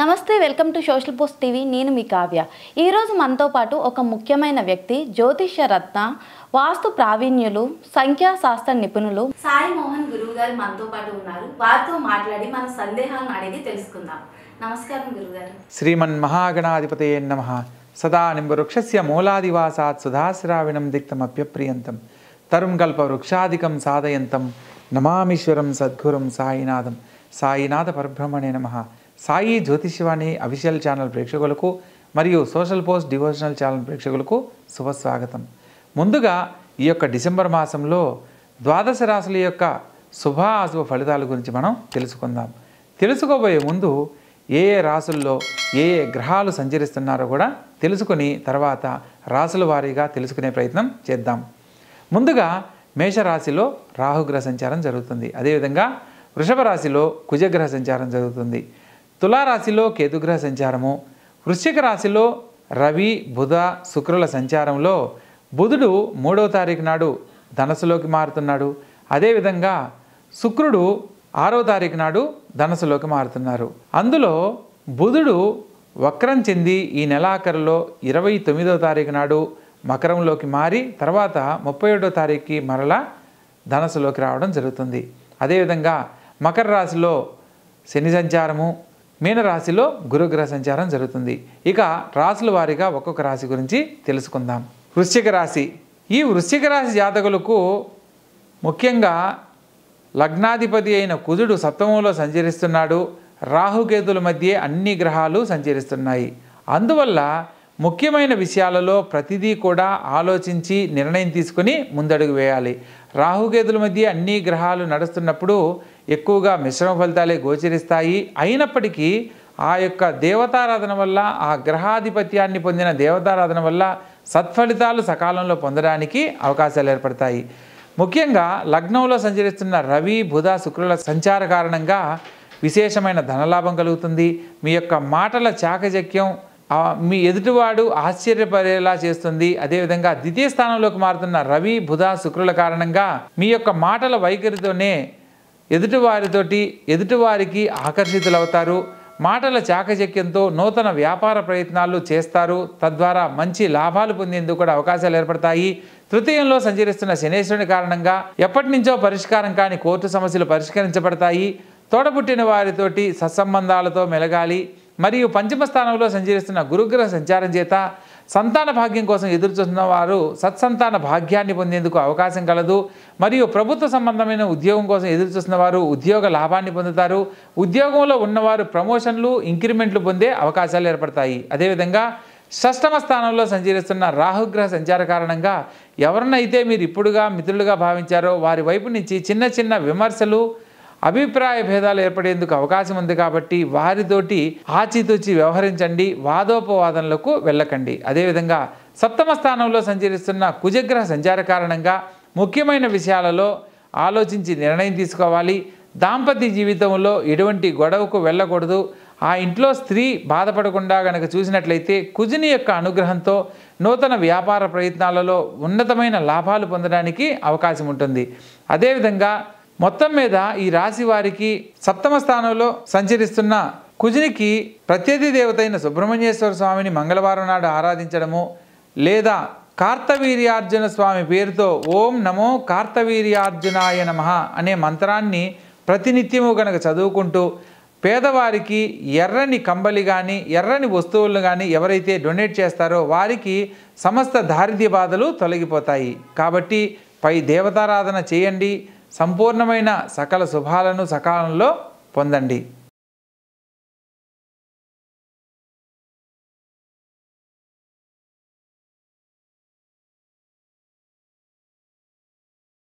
నమస్తే welcome to social post TV నేను మీ కావ్య ఈరోజు మనతో పాటు ఒక ముఖ్యమైన వ్యక్తి జ్యోతిష రత్న వాస్తు ప్రావీణ్యులు సంఖ్యాశాస్త్ర నిపుణులు సాయి మోహన్ గురువు గారు మనతో పాటు ఉన్నారు వారితో మాట్లాడి మన సందేహాలను అడిగి తెలుసుకుందాం నమస్కారం గురుగారు శ్రీమన్ మహాగణాధిపతి నమ సదా నింబవృక్షస్య మూలాదివాసాత్ సుధాశ్రావిణం దిక్తం అప్యప్రియంతం తరుం కల్ప వృక్షాధికం సాధయంతం నమామీశ్వరం సద్గురం సాయినాథం సాయినాథ పరబ్రహ్మణే నమ సాయి జ్యోతిషివాణి అఫీషియల్ ఛానల్ ప్రేక్షకులకు మరియు సోషల్ పోస్ట్ డివోషనల్ ఛానల్ ప్రేక్షకులకు శుభస్వాగతం ముందుగా ఈ యొక్క డిసెంబర్ మాసంలో ద్వాదశ రాశుల యొక్క శుభ అశుభ ఫలితాల గురించి మనం తెలుసుకుందాం తెలుసుకోబోయే ముందు ఏ ఏ రాసుల్లో ఏ ఏ గ్రహాలు సంచరిస్తున్నారో కూడా తెలుసుకుని తర్వాత రాసుల వారీగా తెలుసుకునే ప్రయత్నం చేద్దాం ముందుగా మేషరాశిలో రాహుగ్రహ సంచారం జరుగుతుంది అదేవిధంగా వృషభ రాశిలో కుజగ్రహ సంచారం జరుగుతుంది తులారాశిలో కేతుగ్రహ సంచారము వృశ్చిక రాశిలో రవి బుధ శుక్రుల సంచారంలో బుధుడు మూడవ తారీఖు నాడు ధనసులోకి మారుతున్నాడు అదేవిధంగా శుక్రుడు ఆరో తారీఖు నాడు ధనసులోకి మారుతున్నారు అందులో బుధుడు వక్రం చెంది ఈ నెలాఖరులో ఇరవై తొమ్మిదవ తారీఖు నాడు మకరంలోకి మారి తర్వాత ముప్పై ఏడో తారీఖుకి మరలా ధనసులోకి రావడం జరుగుతుంది అదేవిధంగా మకర రాశిలో శని సంచారము మీనరాశిలో గురుగ్రహ సంచారం జరుగుతుంది ఇక రాశుల వారిగా ఒక్కొక్క రాశి గురించి తెలుసుకుందాం వృశ్చిక రాశి ఈ వృశ్చిక రాశి జాతకులకు ముఖ్యంగా లగ్నాధిపతి అయిన కుజుడు సప్తమంలో సంచరిస్తున్నాడు రాహుకేతుల మధ్య అన్ని గ్రహాలు సంచరిస్తున్నాయి అందువల్ల ముఖ్యమైన విషయాలలో ప్రతిదీ కూడా ఆలోచించి నిర్ణయం తీసుకుని ముందడుగు వేయాలి రాహుకేతుల మధ్య అన్ని గ్రహాలు నడుస్తున్నప్పుడు ఎక్కువగా మిశ్రమ ఫలితాలే గోచరిస్తాయి అయినప్పటికీ ఆ యొక్క దేవతారాధన వల్ల ఆ గ్రహాధిపత్యాన్ని పొందిన దేవతారాధన వల్ల సత్ఫలితాలు సకాలంలో పొందడానికి అవకాశాలు ఏర్పడతాయి ముఖ్యంగా లగ్నంలో సంచరిస్తున్న రవి బుధ శుక్రుల సంచార కారణంగా విశేషమైన ధనలాభం కలుగుతుంది మీ యొక్క మాటల చాకచక్యం మీ ఎదుటివాడు ఆశ్చర్యపడేలా చేస్తుంది అదేవిధంగా ద్వితీయ స్థానంలోకి మారుతున్న రవి బుధ శుక్రుల కారణంగా మీ యొక్క మాటల వైఖరితోనే ఎదుటివారితోటి ఎదుటివారికి ఆకర్షితులవుతారు మాటల చాకచక్యంతో నూతన వ్యాపార ప్రయత్నాలు చేస్తారు తద్వారా మంచి లాభాలు పొందేందుకు కూడా అవకాశాలు ఏర్పడతాయి తృతీయంలో సంచరిస్తున్న శనేశ్వరుని కారణంగా ఎప్పటి నుంచో పరిష్కారం కాని కోర్టు సమస్యలు పరిష్కరించబడతాయి తోడబుట్టిన వారితోటి సత్సంబంధాలతో మెలగాలి మరియు పంచమ స్థానంలో సంచరిస్తున్న గురుగ్రహ సంచారం చేత సంతాన భాగ్యం కోసం ఎదురుచూస్తున్న వారు సత్సంతాన భాగ్యాన్ని పొందేందుకు అవకాశం కలదు మరియు ప్రభుత్వ సంబంధమైన ఉద్యోగం కోసం ఎదురుచూస్తున్న వారు ఉద్యోగ లాభాన్ని పొందుతారు ఉద్యోగంలో ఉన్నవారు ప్రమోషన్లు ఇంక్రిమెంట్లు పొందే అవకాశాలు ఏర్పడతాయి అదేవిధంగా షష్టమ స్థానంలో సంచరిస్తున్న రాహుగ్రహ సంచార కారణంగా ఎవరినైతే మీరు ఇప్పుడుగా మిత్రులుగా భావించారో వారి వైపు నుంచి చిన్న చిన్న విమర్శలు అభిప్రాయ భేదాలు ఏర్పడేందుకు అవకాశం ఉంది కాబట్టి వారితోటి ఆచితూచి వ్యవహరించండి వాదోపవాదనలకు వెళ్ళకండి అదేవిధంగా సప్తమ స్థానంలో సంచరిస్తున్న కుజగ్రహ సంచార కారణంగా ముఖ్యమైన విషయాలలో ఆలోచించి నిర్ణయం తీసుకోవాలి దాంపత్య జీవితంలో ఎటువంటి గొడవకు వెళ్ళకూడదు ఆ ఇంట్లో స్త్రీ బాధపడకుండా గనక చూసినట్లయితే కుజుని యొక్క అనుగ్రహంతో నూతన వ్యాపార ప్రయత్నాలలో ఉన్నతమైన లాభాలు పొందడానికి అవకాశం ఉంటుంది అదేవిధంగా మొత్తం మీద ఈ రాశి వారికి సప్తమ స్థానంలో సంచరిస్తున్న కుజునికి ప్రత్యతి దేవతైన సుబ్రహ్మణ్యేశ్వర స్వామిని మంగళవారం నాడు ఆరాధించడము లేదా కార్తవీర్యార్జున స్వామి పేరుతో ఓం నమో కార్తవీర్యార్జునాయ నమ అనే మంత్రాన్ని ప్రతినిత్యము గనక చదువుకుంటూ పేదవారికి ఎర్రని కంబలి కానీ ఎర్రని వస్తువులను కానీ ఎవరైతే డొనేట్ చేస్తారో వారికి సమస్త దారిద్ర్య బాధలు తొలగిపోతాయి కాబట్టి పై దేవతారాధన చేయండి సంపూర్ణమైన సకల శుభాలను సకాలంలో పొందండి